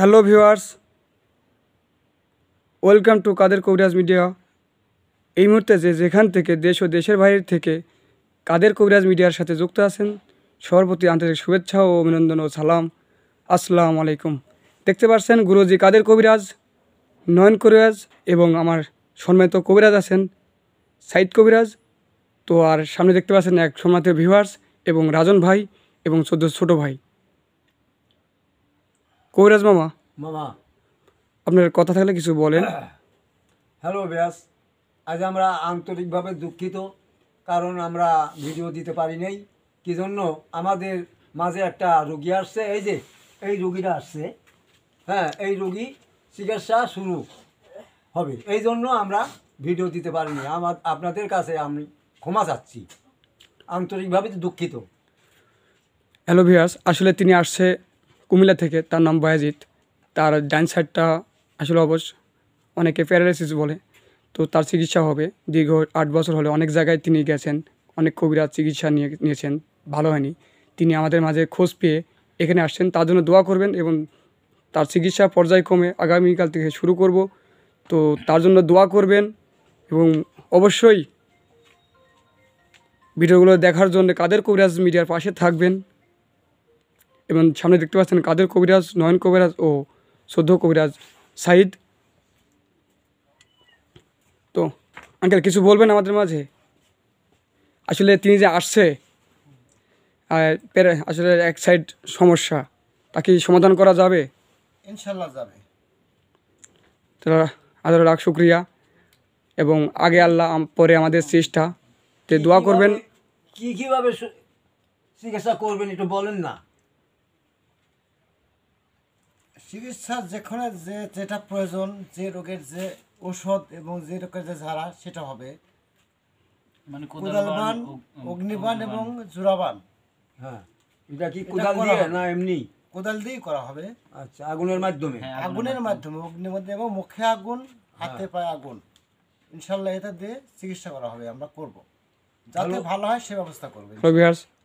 Hello viewers welcome to Kader Kabiraj media এই মুহূর্তে যে যেখান থেকে দেশ ও দেশের বাইরে থেকে কাদের কবিরাজ মিডিয়ার সাথে যুক্ত আছেন সর্বতি আন্তরিক শুভেচ্ছা ও অভিনন্দন ও সালাম আসসালাম আলাইকুম দেখতে পাচ্ছেন গুরুজি কাদের কবিরাজ নয়ন কবিরাজ এবং আমার সম্মানিত কবিরাজ আছেন সাইদ কবিরাজ তো আর সামনে দেখতে পাচ্ছেন এক সম্মানিত ভিউয়ার্স এবং রাজন ভাই এবং চোদ্দ ছোটো ভাই কবিরাজ মামা মামা আপনার কথা থাকলে কিছু বলেন হ্যালো ব্যাস আজ আমরা আন্তরিকভাবে দুঃখিত কারণ আমরা ভিডিও দিতে পারি নাই কি জন্য আমাদের মাঝে একটা রুগী আসছে এই যে এই রুগীটা আসছে হ্যাঁ এই রুগী চিকিৎসা শুরু হবে এই জন্য আমরা ভিডিও দিতে পারিনি আমার আপনাদের কাছে আমি ক্ষমা চাচ্ছি আন্তরিকভাবে দুঃখিত হ্যালো ভিয়াস আসলে তিনি আসছে কুমিল্লা থেকে তার নাম বায়াজিৎ তার ডান সাইডটা আসলে অবশ্য অনেকে প্যারালাইসিস বলে তো তার চিকিৎসা হবে দীর্ঘ আট বছর হলে অনেক জায়গায় তিনি গেছেন অনেক কবিরা চিকিৎসা নিয়ে নিয়েছেন ভালো হয়নি তিনি আমাদের মাঝে খোঁজ পেয়ে এখানে আসছেন তার জন্য দোয়া করবেন এবং তার চিকিৎসা পর্যায়ক্রমে আগামীকাল থেকে শুরু করব তো তার জন্য দোয়া করবেন এবং অবশ্যই ভিডিওগুলো দেখার জন্য কাদের কবিরাজ মিডিয়ার পাশে থাকবেন এবং সামনে দেখতে পাচ্ছেন কাদের কবিরাজ নয়ন কবিরাজ ও সদ্য কবিরাজ সাইদ তো আঙ্কেল কিছু বলবেন আমাদের মাঝে আসলে তিনি যে আসছে আসলে এক সাইড সমস্যা তা কি সমাধান করা যাবে ইনশাল্লাহ যাবে রাখ শুক্রিয়া এবং আগে আল্লাহ পরে আমাদের চেষ্টা যে দোয়া করবেন কি কীভাবে চিকিৎসা করবেন একটু বলেন না চিকিৎসার যেখানে যে যেটা প্রয়োজন যে রোগের যে ঔষধ এবং যে রোগের যে ঝাড়া সেটা হবে মানে কোদালবান অগ্নিবান এবং জোড়াবান হ্যাঁ এটা কি কোদাল দিয়ে না এমনি কোদাল করা হবে আচ্ছা আগুনের মাধ্যমে হ্যাঁ, আগুনের মাধ্যমে অগ্নির এবং মুখে আগুন হাতে হ্যাঁ। পায়ে আগুন ইনশাল্লাহ এটা দিয়ে চিকিৎসা করা হবে আমরা করব যাতে ভালো হয় সে ব্যবস্থা করবে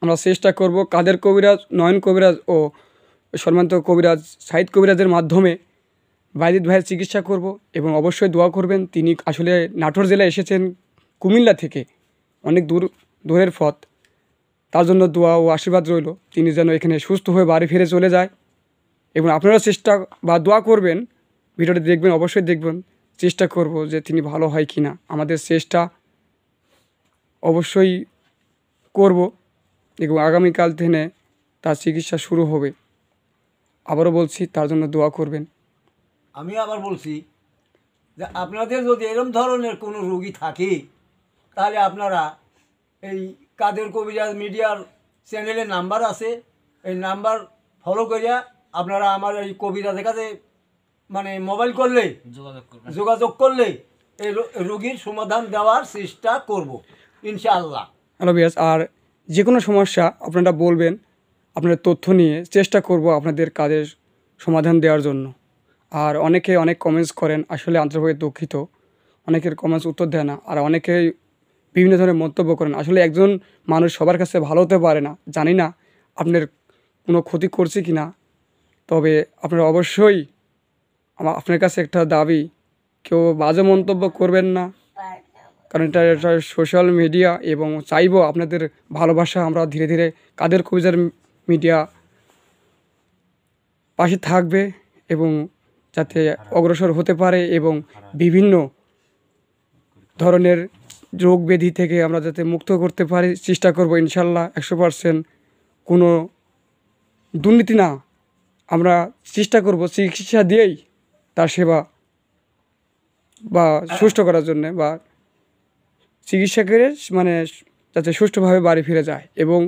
আমরা চেষ্টা করব কাদের কবিরাজ নয়ন কবিরাজ ও সম্মানিত কবিরাজ সাহিদ কবিরাজের মাধ্যমে বাইদিত ভাইয়ের চিকিৎসা করব এবং অবশ্যই দোয়া করবেন তিনি আসলে নাটোর জেলায় এসেছেন কুমিল্লা থেকে অনেক দূর দূরের পথ তার জন্য দোয়া ও আশীর্বাদ রইল তিনি যেন এখানে সুস্থ হয়ে বাড়ি ফিরে চলে যায় এবং আপনারা চেষ্টা বা দোয়া করবেন ভিডিওটি দেখবেন অবশ্যই দেখবেন চেষ্টা করব যে তিনি ভালো হয় কি না আমাদের চেষ্টা অবশ্যই করব এবং আগামীকাল থেকে তার চিকিৎসা শুরু হবে আবারও বলছি তার জন্য দোয়া করবেন আমি আবার বলছি যে আপনাদের যদি এরম ধরনের কোনো রোগী থাকে তাহলে আপনারা এই কাদের কবিরাজ মিডিয়ার চ্যানেলের নাম্বার আছে এই নাম্বার ফলো করিয়া আপনারা আমার এই কবিরাজের কাছে মানে মোবাইল করলে যোগাযোগ যোগাযোগ করলে এই রোগীর সমাধান দেওয়ার চেষ্টা করব ইনশাআল্লাহ হ্যালো আর যে কোনো সমস্যা আপনারা বলবেন আপনার তথ্য নিয়ে চেষ্টা করব আপনাদের কাজের সমাধান দেওয়ার জন্য আর অনেকে অনেক কমেন্টস করেন আসলে আন্তরিকভাবে দুঃখিত অনেকের কমেন্টস উত্তর দেয় না আর অনেকেই বিভিন্ন ধরনের মন্তব্য করেন আসলে একজন মানুষ সবার কাছে ভালো হতে পারে না জানি না আপনার কোনো ক্ষতি করছি কি না তবে আপনারা অবশ্যই আমার আপনার কাছে একটা দাবি কেউ বাজে মন্তব্য করবেন না কারণ এটা সোশ্যাল মিডিয়া এবং চাইবো আপনাদের ভালোবাসা আমরা ধীরে ধীরে কাদের কবিজার মিডিয়া পাশে থাকবে এবং যাতে অগ্রসর হতে পারে এবং বিভিন্ন ধরনের রোগ ব্যাধি থেকে আমরা যাতে মুক্ত করতে পারি চেষ্টা করব ইনশাল্লাহ একশো পারসেন্ট কোনো দুর্নীতি না আমরা চেষ্টা করব চিকিৎসা দিয়েই তার সেবা বা সুস্থ করার জন্যে বা চিকিৎসা করে মানে যাতে সুষ্ঠুভাবে বাড়ি ফিরে যায় এবং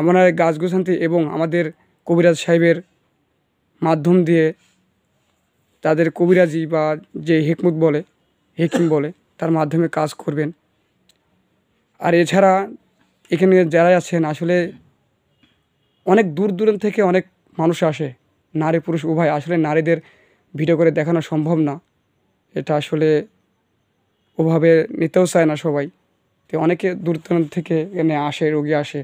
আমরা গাছ গোছান্তি এবং আমাদের কবিরাজ সাহেবের মাধ্যম দিয়ে তাদের কবিরাজি বা যে হেকমত বলে হেকিম বলে তার মাধ্যমে কাজ করবেন আর এছাড়া এখানে যারা আছেন আসলে অনেক দূর দূরান্ত থেকে অনেক মানুষ আসে নারী পুরুষ উভয় আসলে নারীদের ভিডিও করে দেখানো সম্ভব না এটা আসলে ওভাবে নিতেও চায় না সবাই তো অনেকে দূর দূরান্ত থেকে এখানে আসে রোগী আসে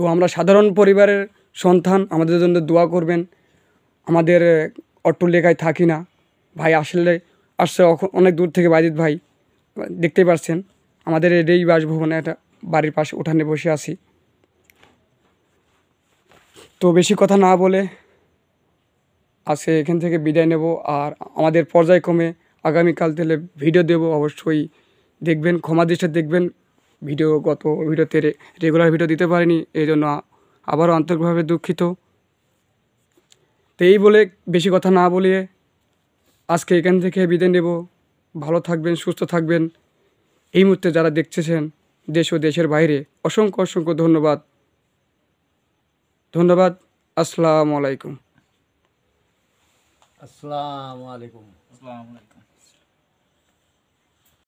তো আমরা সাধারণ পরিবারের সন্তান আমাদের জন্য দোয়া করবেন আমাদের লেখায় থাকি না ভাই আসলে আসছে অনেক দূর থেকে বাইজিৎ ভাই দেখতেই পাচ্ছেন আমাদের এই বাসভবনে একটা বাড়ির পাশে উঠানে বসে আছি তো বেশি কথা না বলে আসে এখান থেকে বিদায় নেব আর আমাদের পর্যায়ক্রমে আগামীকাল তাহলে ভিডিও দেব অবশ্যই দেখবেন ক্ষমা দৃষ্টি দেখবেন ভিডিও গত ভিডিওতে রেগুলার ভিডিও দিতে পারিনি এই জন্য আবারও আন্তরিকভাবে দুঃখিত তো এই বলে বেশি কথা না বলিয়ে আজকে এখান থেকে বিদায় নেব ভালো থাকবেন সুস্থ থাকবেন এই মুহূর্তে যারা দেখতেছেন দেশ ও দেশের বাইরে অসংখ্য অসংখ্য ধন্যবাদ ধন্যবাদ আসসালামু আলাইকুম আসসালামু আলাইকুম আসসালামু আলাইকুম